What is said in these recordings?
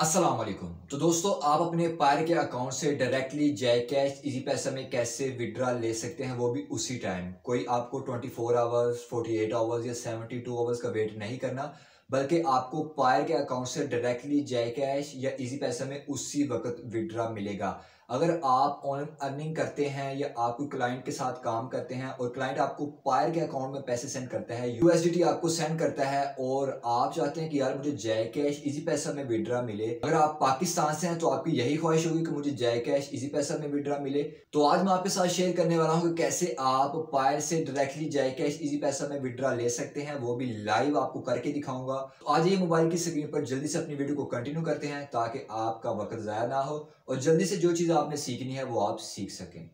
अस्सलाम वालेकुम तो दोस्तों आप अपने पायर के अकाउंट से डायरेक्टली जय कैश इजी पैसा में कैसे विड्रा ले सकते हैं वो भी उसी टाइम कोई आपको 24 आवर्स एट आवर्स या 72 आवर्स का वेट नहीं करना बल्कि आपको पायर के अकाउंट से डायरेक्टली जय कैश या इजी पैसा में उसी वक्त विड्रा मिलेगा अगर आप ऑन अर्निंग करते हैं या आप कोई क्लाइंट के साथ काम करते हैं और क्लाइंट आपको पायर के अकाउंट में पैसे सेंड करता है यूएसडीटी आपको सेंड करता है और आप चाहते हैं कि यार मुझे जय कैश इजी पैसा में विड्रा मिले अगर आप पाकिस्तान से हैं तो आपकी यही ख्वाहिश होगी कि मुझे जय कैश इजी पैसा में विड्रा मिले तो आज मैं आपके साथ शेयर करने वाला हूँ कि कैसे आप पायर से डायरेक्टली जय कैश इजी पैसा में विड्रा ले सकते हैं वो भी लाइव आपको करके दिखाऊंगा तो आज ये मोबाइल की स्क्रीन पर जल्दी से अपनी वीडियो को कंटिन्यू करते हैं ताकि आपका वक्त जया ना हो और जल्दी से जो चीज़ आपने सीखनी है वो आप सीख सकें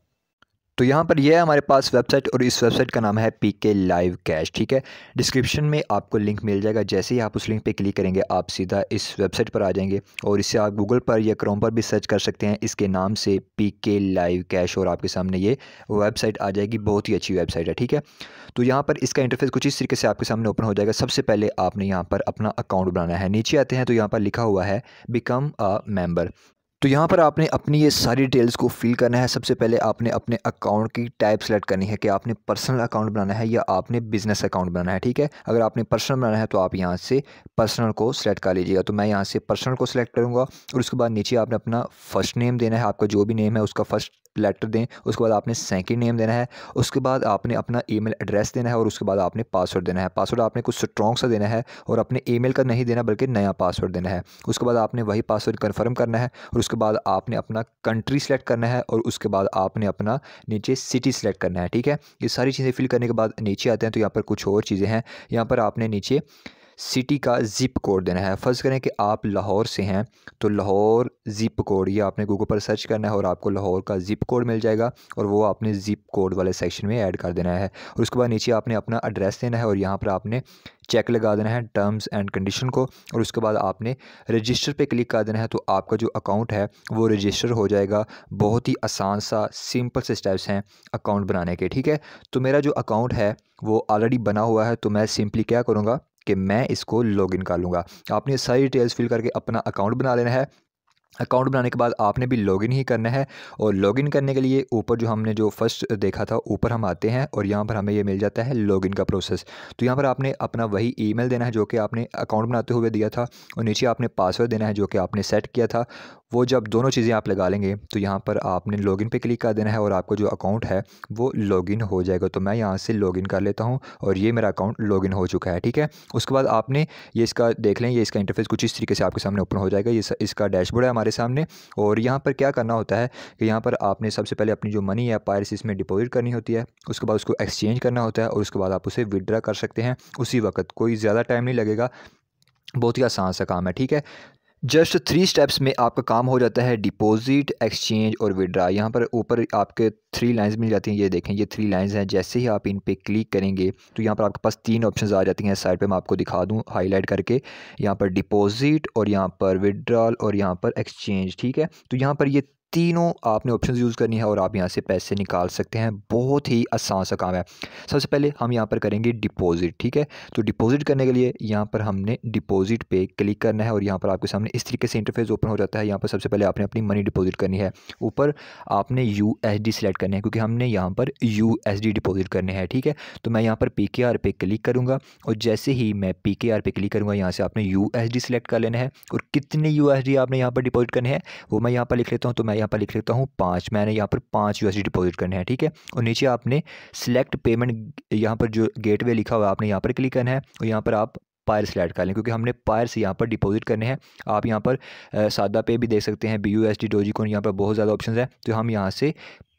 तो यहाँ पर यह है हमारे पास वेबसाइट और इस वेबसाइट का नाम है पी के लाइव कैश ठीक है डिस्क्रिप्शन में आपको लिंक मिल जाएगा जैसे ही आप उस लिंक पे क्लिक करेंगे आप सीधा इस वेबसाइट पर आ जाएंगे और इससे आप गूगल पर या क्रोम पर भी सर्च कर सकते हैं इसके नाम से पी के लाइव कैश और आपके सामने ये वेबसाइट आ जाएगी बहुत ही अच्छी वेबसाइट है ठीक है तो यहाँ पर इसका इंटरफेस कुछ इस तरीके से आपके सामने ओपन हो जाएगा सबसे पहले आपने यहाँ पर अपना अकाउंट बनाना है नीचे आते हैं तो यहाँ पर लिखा हुआ है बिकम अ मेम्बर तो यहाँ पर आपने अपनी ये सारी डिटेल्स को फिल करना है सबसे पहले आपने अपने अकाउंट की टाइप सेलेक्ट करनी है कि आपने पर्सनल अकाउंट बनाना है या आपने बिज़नेस अकाउंट बनाना है ठीक है अगर आपने पर्सनल बनाना है तो आप यहाँ से पर्सनल को सिलेक्ट कर लीजिएगा तो मैं यहाँ से पर्सनल को सिलेक्ट करूँगा और उसके बाद नीचे आपने अपना फ़र्स्ट नेम देना है आपका जो भी नेम है उसका फ़र्स्ट लेटर दें उसके बाद आपने सेकेंड नेम देना है उसके बाद आपने अपना ईमेल एड्रेस देना है और उसके बाद आपने पासवर्ड देना है पासवर्ड आपने कुछ स्ट्रॉन्ग सा देना है और अपने ईमेल का नहीं देना बल्कि नया पासवर्ड देना है उसके बाद आपने वही पासवर्ड कन्फर्म करना है और उसके उसके बाद आपने अपना कंट्री सेलेक्ट करना है और उसके बाद आपने अपना नीचे सिटी सेलेक्ट करना है ठीक है ये सारी चीज़ें फिल करने के बाद नीचे आते हैं तो यहाँ पर कुछ और चीज़ें हैं यहाँ पर आपने नीचे सिटी का ज़िप कोड देना है फ़र्ज़ करें कि आप लाहौर से हैं तो लाहौर ज़िप कोड ये आपने गूगल पर सर्च करना है और आपको लाहौर का ज़िप कोड मिल जाएगा और वो आपने ज़िप कोड वाले सेक्शन में ऐड कर देना है और उसके बाद नीचे आपने अपना एड्रेस देना है और यहाँ पर आपने चेक लगा देना है टर्म्स एंड कंडीशन को और उसके बाद आपने रजिस्टर पे क्लिक कर देना है तो आपका जो अकाउंट है वो रजिस्टर हो जाएगा बहुत ही आसान सा सिंपल से स्टेप्स हैं अकाउंट बनाने के ठीक है तो मेरा जो अकाउंट है वो ऑलरेडी बना हुआ है तो मैं सिंपली क्या करूँगा कि मैं इसको लॉगिन कर लूँगा आपने सारी डिटेल्स फिल करके अपना अकाउंट बना लेना है अकाउंट बनाने के बाद आपने भी लॉगिन ही करना है और लॉगिन करने के लिए ऊपर जो हमने जो फर्स्ट देखा था ऊपर हम आते हैं और यहाँ पर हमें ये मिल जाता है लॉगिन का प्रोसेस तो यहाँ पर आपने अपना वही ईमेल देना है जो कि आपने अकाउंट बनाते हुए दिया था और नीचे आपने पासवर्ड देना है जो कि आपने सेट किया था वो जब दोनों चीज़ें आप लगा लेंगे तो यहाँ पर आपने लॉगिन पे क्लिक कर देना है और आपका जो अकाउंट है वो लॉगिन हो जाएगा तो मैं यहाँ से लॉगिन कर लेता हूँ और ये मेरा अकाउंट लॉगिन हो चुका है ठीक है उसके बाद आपने ये इसका देख लें ये इसका इंटरफेस कुछ इस तरीके से आपके सामने ओपन हो जाएगा ये इसका डैशबोर्ड है हमारे हमारे सामने और यहाँ पर क्या करना होता है कि यहाँ पर आपने सबसे पहले अपनी जो मनी है पायरस इसमें डिपॉजिट करनी होती है उसके बाद उसको एक्सचेंज करना होता है और उसके बाद आप उसे विदड्रा कर सकते हैं उसी वक्त कोई ज़्यादा टाइम नहीं लगेगा बहुत ही आसान सा काम है ठीक है जस्ट थ्री स्टेप्स में आपका काम हो जाता है डिपॉजिट एक्सचेंज और विड्रा यहाँ पर ऊपर आपके थ्री लाइंस मिल जाती हैं ये देखें ये थ्री लाइंस हैं जैसे ही आप इन पे क्लिक करेंगे तो यहाँ पर आपके पास तीन ऑप्शंस आ जाती हैं साइड पे मैं आपको दिखा दूँ हाईलाइट करके यहाँ पर डिपॉजिट और यहाँ पर विड्रॉल और यहाँ पर एक्सचेंज ठीक है तो यहाँ पर ये तीनों आपने ऑप्शन यूज़ करनी है और आप यहाँ से पैसे निकाल सकते हैं बहुत ही आसान सा काम है सबसे पहले हम यहाँ पर करेंगे डिपॉजिट ठीक है तो डिपॉजिट करने के लिए यहाँ पर हमने डिपॉजिट पे क्लिक करना है और यहाँ पर आपके सामने इस तरीके से इंटरफेस ओपन हो जाता है यहाँ पर सबसे पहले आपने अपनी मनी डिपॉजिट करनी है ऊपर आपने यू एस डी सिलेक्ट करना है क्योंकि हमने यहाँ पर यू एस डी डिपॉजिट करने हैं ठीक है तो मैं यहाँ पर पी के आर पे क्लिक करूँगा और जैसे ही मैं पी के आर पे क्लिक करूँगा यहाँ से आपने यू एस डी सिलेक्ट कर लेना है और कितने यू एस डी आपने यहाँ पर डिपॉजिट करने हैं वो मैं यहाँ पर लिख लेता हूँ तो मैं मैं यहाँ पर लिख लेता हूँ पाँच मैंने यहाँ पर पाँच यू डिपॉजिट करने हैं ठीक है और नीचे आपने सेलेक्ट पेमेंट यहाँ पर जो गेट लिखा हुआ है आपने यहाँ पर क्लिक करना है और यहाँ पर आप पायर सिलेक्ट कर लें क्योंकि हमने पायर से यहाँ पर डिपॉजिट करने हैं आप यहाँ पर सादा पे भी देख सकते हैं B U S D Doge को यहाँ पर बहुत ज़्यादा ऑप्शन है तो हम यहाँ से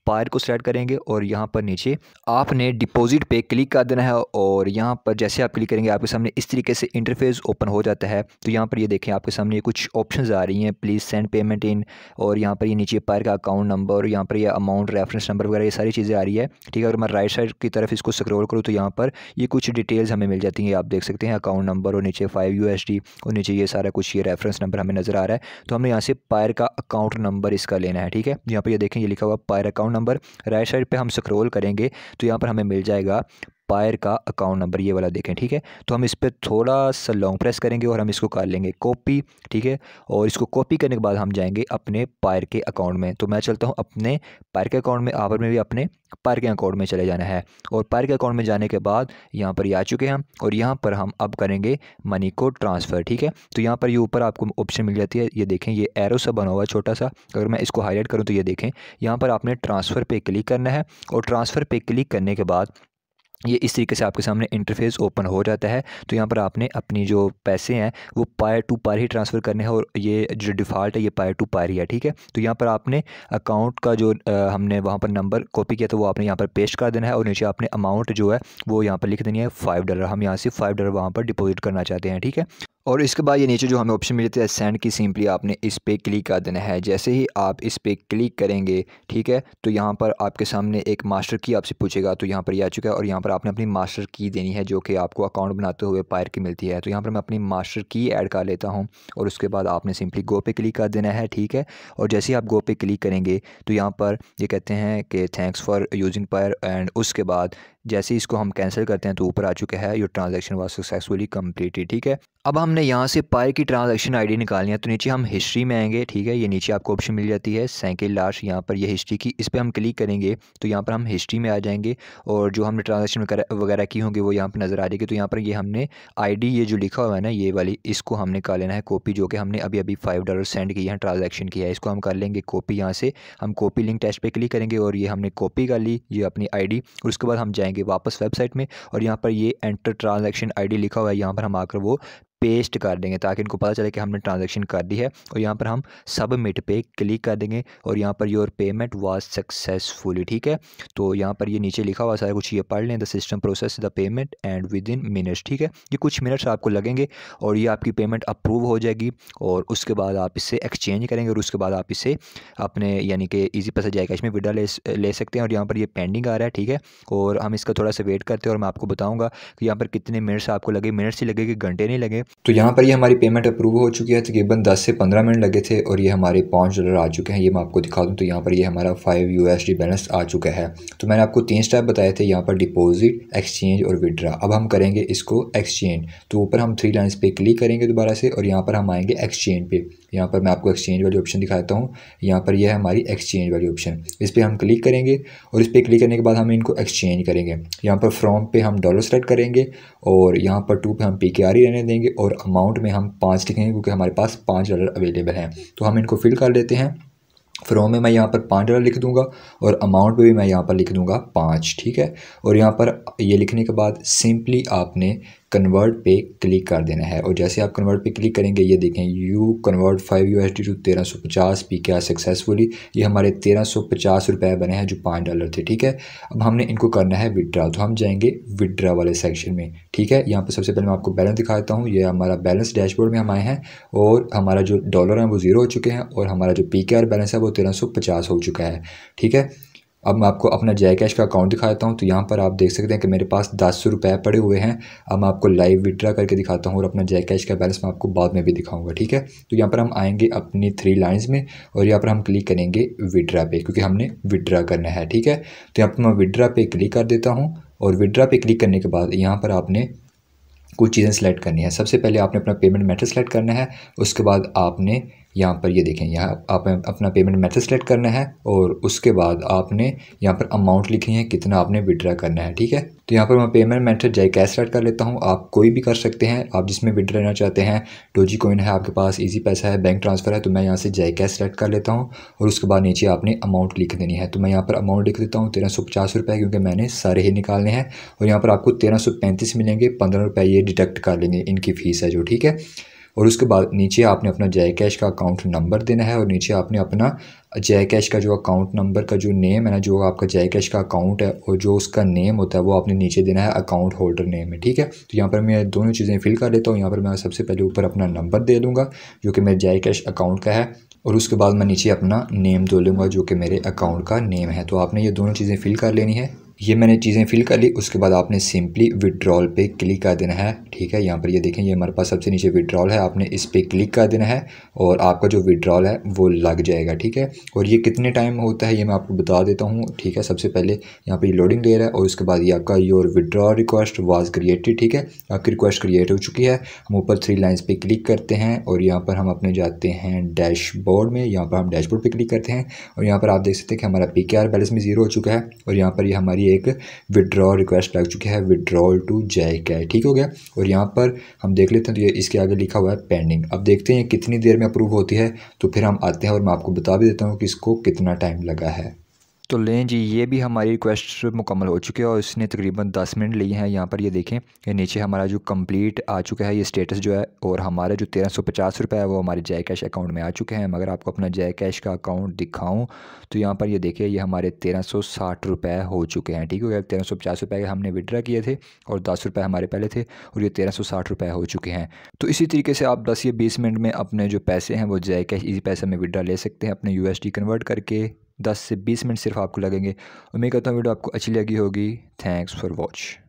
पायर को सेलेक्ट करेंगे और यहाँ पर नीचे आपने डिपॉजिट पे क्लिक कर देना है और यहाँ पर जैसे आप क्लिक करेंगे आपके सामने इस तरीके से इंटरफेस ओपन हो जाता है तो यहाँ पर ये यह देखें आपके सामने कुछ ऑप्शन आ रही हैं प्लीज़ सेंड पेमेंट इन और यहाँ पर ये यह नीचे पायर का अकाउंट नंबर और यहाँ पर यह अमाउंट रेफरेंस नंबर वगैरह ये सारी चीज़ें आ रही है ठीक है अगर मैं राइट साइड की तरफ इसको स्क्रोल करूँ तो यहाँ पर ये कुछ डिटेल्स हमें मिल जाती हैं आप देख सकते हैं अकाउंट नंबर और नीचे फाइव यू और नीचे ये सारा कुछ ये रेफरेंस नंबर हमें नज़र आ रहा है तो हमें यहाँ से पायर का अकाउंट नंबर इसका लेना है ठीक है यहाँ पर ये देखें ये लिखा हुआ Payeer account number right side पे हम स्क्रॉल करेंगे तो यहाँ पर हमें मिल जाएगा पायर का अकाउंट नंबर ये वाला देखें ठीक है तो हम इस पर थोड़ा सा लॉन्ग प्रेस करेंगे और हम इसको कर लेंगे कॉपी ठीक है और इसको कॉपी करने के बाद हम जाएंगे अपने पायर के अकाउंट में तो मैं चलता हूँ अपने पायर के अकाउंट में आवर में भी अपने पायर के अकाउंट में चले जाना है और पायर के अकाउंट में जाने के बाद यहाँ पर ये आ चुके हैं और यहाँ पर हम अब करेंगे मनी को ट्रांसफ़र ठीक है तो यहाँ पर ये ऊपर आपको ऑप्शन मिल जाती है ये देखें ये एरो सा बना हुआ है छोटा सा अगर मैं इसको हाईलाइट करूँ तो ये देखें यहाँ पर आपने ट्रांसफ़र पे क्लिक करना है और ट्रांसफ़र पे क्लिक करने के बाद ये इस तरीके से आपके सामने इंटरफेस ओपन हो जाता है तो यहाँ पर आपने अपनी जो पैसे हैं वो पायर टू पायर ही ट्रांसफ़र करने हैं और ये जो डिफ़ॉल्ट है ये पायर टू पायर ही है ठीक है तो यहाँ पर आपने अकाउंट का जो आ, हमने वहाँ पर नंबर कॉपी किया तो वो आपने यहाँ पर पेस्ट कर देना है और नीचे आपने अमाउंट जो है वो यहाँ पर लिख देनी है फाइव डॉलर हम यहाँ से फाइव डॉलर वहाँ पर डिपोज़िट करना चाहते हैं ठीक है और इसके बाद ये नीचे जो हमें ऑप्शन मिले है सेंड की सिंपली आपने इस पर क्लिक कर देना है जैसे ही आप इस पर क्लिक करेंगे ठीक है तो यहाँ पर आपके सामने एक मास्टर की आपसे पूछेगा तो यहाँ पर ये यह आ चुका है और यहाँ पर आपने अपनी मास्टर की देनी है जो कि आपको अकाउंट बनाते हुए पायर की मिलती है तो यहाँ पर मैं अपनी मास्टर की ऐड कर लेता हूँ और उसके बाद आपने सिंपली गो पे क्लिक कर देना है ठीक है और जैसे ही आप गो पे क्लिक करेंगे तो यहाँ पर ये कहते हैं कि thanks for using Payeer and उसके बाद जैसे ही इसको हम कैंसिल करते हैं तो ऊपर आ चुका है your transaction was successfully completed ठीक है अब हमने यहाँ से पाए की ट्रांजेक्शन डी निकालनी है तो नीचे हम हिस्ट्री में आएंगे ठीक है ये नीचे आपको ऑप्शन मिल जाती है सैकल लास्ट यहाँ पर ये हिस्ट्री की इस पर हम क्लिक करेंगे तो यहाँ पर हम हिस्ट्री में आ जाएंगे और जो हमने ट्रांजेक्शन वगैरह की होंगी वो यहाँ पर नज़र आ जाएगी तो यहाँ पर ये हमने डी ये जो लिखा हुआ है ना ये वाली इसको हमने कर लेना है कॉपी जो कि हमने अभी अभी फाइव डॉलर सेंड की है ट्रांजेक्शन की है इसको हम कर लेंगे कॉपी यहाँ से हम कॉपी लिंक टेस्ट पर क्लिक करेंगे और ये हमने कॉपी कर ली ये अपनी आई और उसके बाद हम जाएंगे जाएंगे वापस वेबसाइट में और यहाँ पर ये एंटर ट्रांजेक्शन आई लिखा हुआ है यहाँ पर हम आकर वो पेस्ट कर देंगे ताकि इनको पता चले कि हमने ट्रांजेक्शन कर दी है और यहाँ पर हम सबमिट पे क्लिक कर देंगे और यहाँ per your payment was successfully ठीक है तो यहाँ पर ये नीचे लिखा हुआ सारा कुछ ये पढ़ लें the system process the payment and within minutes ठीक है ये कुछ मिनट्स आपको लगेंगे और ये आपकी पेमेंट अप्रूव हो जाएगी और उसके बाद आप इससे एक्सचेंज करेंगे और उसके बाद आप इसे अपने यानी कि ईजी पैसा जाए कैश में विड्रा ले, ले सकते हैं और यहाँ पर ये पेंडिंग आ रहा है ठीक है और हम इसका थोड़ा सा वेट करते हैं और मैं आपको बताऊँगा कि यहाँ पर कितने मिनट्स आपको लगे मिनट्स ही लगे कि घंटे नहीं लगे तो यहाँ पर ये यह हमारी पेमेंट अप्रूव हो चुकी है तो तकरीबन दस से पंद्रह मिनट लगे थे और ये हमारे पाँच डॉलर आ चुके हैं ये मैं आपको दिखा दूँ तो यहाँ पर ये यह हमारा फाइव यू बैलेंस आ चुका है तो मैंने आपको तीन स्टेप बताए थे यहाँ पर डिपॉजिट एक्सचेंज और विड्रा अब हम करेंगे इसको एक्सचेंज तो ऊपर हम थ्री लाइन्स पर क्लिक करेंगे दोबारा से और यहाँ पर हम आएंगे एक्सचेंज पे यहाँ पर मैं आपको एक्सचेंज वाली ऑप्शन दिखाता हूँ यहाँ पर यह है हमारी एक्सचेंज वाली ऑप्शन इस पर हम क्लिक करेंगे और इस पर क्लिक करने के बाद हम इनको एक्सचेंज करेंगे यहाँ पर फ्रॉम पे हम डॉलर सेलेक्ट करेंगे और यहाँ पर टू पे हम पी के आर ही रहने देंगे और अमाउंट में हम पाँच लिखेंगे क्योंकि हमारे पास पाँच डॉलर अवेलेबल हैं तो हम इनको फिल कर लेते हैं फ्रॉम में मैं यहाँ पर पाँच डॉलर लिख दूंगा और अमाउंट पे भी मैं यहाँ पर लिख दूंगा पाँच ठीक है और यहाँ पर ये लिखने के बाद सिंपली आपने कन्वर्ट पे क्लिक कर देना है और जैसे आप कन्वर्ट पे क्लिक करेंगे ये देखें you convert five U S D to तेरह सौ पचास पी के आर सक्सेसफुली ये हमारे तेरह सौ पचास रुपये बने हैं जो पाँच डॉलर थे ठीक है अब हमने इनको करना है विदड्रा तो हम जाएंगे विदड्रा वाले सेक्शन में ठीक है यहाँ पर सबसे पहले मैं आपको बैलेंस दिखाता हूँ ये हमारा बैलेंस डैशबोर्ड में हम आए हैं और हमारा जो डॉलर है वो ज़ीरो हो चुके हैं और हमारा जो पी के आर बैलेंस है वो तेरह सौ पचास हो चुका है ठीक है अब मैं आपको अपना जय कैश का अकाउंट दिखाता हूँ तो यहाँ पर आप देख सकते हैं कि मेरे पास दस सौ रुपये पड़े हुए हैं अब मैं आपको लाइव विड्रा करके दिखाता हूँ और अपना जय कैश का बैलेंस मैं आपको बाद में भी दिखाऊंगा ठीक है तो यहाँ पर हम आएंगे अपनी थ्री लाइन्स में और यहाँ पर हम क्लिक करेंगे विड्रा पे क्योंकि हमने विड्रा करना है ठीक है तो यहाँ पर मैं विड्रा पे क्लिक कर देता हूँ और विड्रा पे क्लिक करने के बाद यहाँ पर आपने कुछ चीज़ें सेलेक्ट करनी है सबसे पहले आपने अपना पेमेंट मेथड सेलेक्ट करना है उसके बाद आपने यहाँ पर ये यह देखें यहाँ आप अपना पेमेंट मेथड सेलेक्ट करना है और उसके बाद आपने यहाँ पर अमाउंट लिखनी है कितना आपने विड्रा करना है ठीक है तो यहाँ पर मैं पेमेंट मेथड जाए कैश सेलेक्ट कर लेता हूँ आप कोई भी कर सकते हैं आप जिसमें विड्रा लेना चाहते हैं डोजी कोइन है आपके पास ईजी पैसा है बैंक ट्रांसफ़र है तो मैं यहाँ से जाए कैश सेलेक्ट कर लेता हूँ और उसके बाद नीचे आपने अमाउंट लिख देनी है तो मैं यहाँ पर अमाउंट लिख देता हूँ तेरह सौ पचास क्योंकि मैंने सारे ही निकालने हैं और यहाँ पर आपको तेरह सौ पैंतीस मिलेंगे पंद्रह रुपये ये डिडक्ट कर लेंगे इनकी फ़ीस है जो ठीक है और उसके बाद नीचे आपने अपना जय कैश का अकाउंट नंबर देना है और नीचे आपने अपना जय कैश का जो अकाउंट नंबर का जो नेम है ना जो आपका जय कैश का अकाउंट है और जो उसका नेम होता है वो आपने नीचे देना है अकाउंट होल्डर नेम है ठीक है तो यहाँ पर मैं दोनों चीज़ें फिल कर लेता हूँ यहाँ पर मैं सबसे पहले ऊपर अपना नंबर दे दूँगा जो कि मेरे जय कैश अकाउंट का है और उसके बाद मैं नीचे अपना नेम दो लूँगा जो कि मेरे अकाउंट का नेम है तो आपने ये दोनों चीज़ें फिल कर लेनी है ये मैंने चीज़ें फिल कर ली उसके बाद आपने सिंपली विड्रॉल पे क्लिक कर देना है ठीक है यहाँ पर ये देखें ये हमारे पास सबसे नीचे विड्रॉल है आपने इस पर क्लिक कर देना है और आपका जो विड्रॉल है वो लग जाएगा ठीक है और ये कितने टाइम होता है ये मैं आपको बता देता हूँ ठीक है सबसे पहले यहाँ पर लोडिंग दे रहा है और उसके बाद ये आपका your withdrawal request was created ठीक है आपकी रिक्वेस्ट क्रिएट हो चुकी है हम ऊपर थ्री लाइन्स पर क्लिक करते हैं और यहाँ पर हम अपने जाते हैं डैशबोर्ड में यहाँ पर हम डैशबोर्ड पर क्लिक करते हैं और यहाँ पर आप देख सकते हैं कि हमारा पी बैलेंस में ज़ीरो हो चुका है और यहाँ पर ये हमारी हमारी एक विड्रॉ रिक्वेस्ट लग चुकी है विड्रॉल टू जय कै ठीक हो गया और यहाँ पर हम देख लेते हैं तो ये इसके आगे लिखा हुआ है पेंडिंग अब देखते हैं कितनी देर में अप्रूव होती है तो फिर हम आते हैं और मैं आपको बता भी देता हूँ कि इसको कितना टाइम लगा है तो लें जी ये भी हमारी रिक्वेस्ट मुकम्मल हो चुकी है और इसने तकरीबन दस मिनट लिए हैं यहाँ पर ये देखें ये नीचे हमारा जो कंप्लीट आ चुका है ये स्टेटस जो है और हमारा जो तेरह सौ पचास रुपये है वो हमारे जय कैश अकाउंट में आ चुके हैं मगर आपको अपना जय कैश का अकाउंट दिखाऊँ तो यहाँ पर ये देखिए ये हमारे तेरह सौ साठ रुपये हो चुके हैं ठीक हो गया तेरह सौ पचास रुपये हमने विड्रा किए थे और दस रुपये हमारे पहले थे और ये तेरह सौ साठ हो चुके हैं तो इसी तरीके से आप दस या बीस मिनट में अपने जो पैसे हैं वो जय कैश इसी पैसे में विड्रा ले सकते हैं अपने यू एस डी कन्वर्ट करके दस से बीस मिनट सिर्फ आपको लगेंगे उम्मीद करता हूँ वीडियो आपको अच्छी लगी होगी थैंक्स फॉर वॉच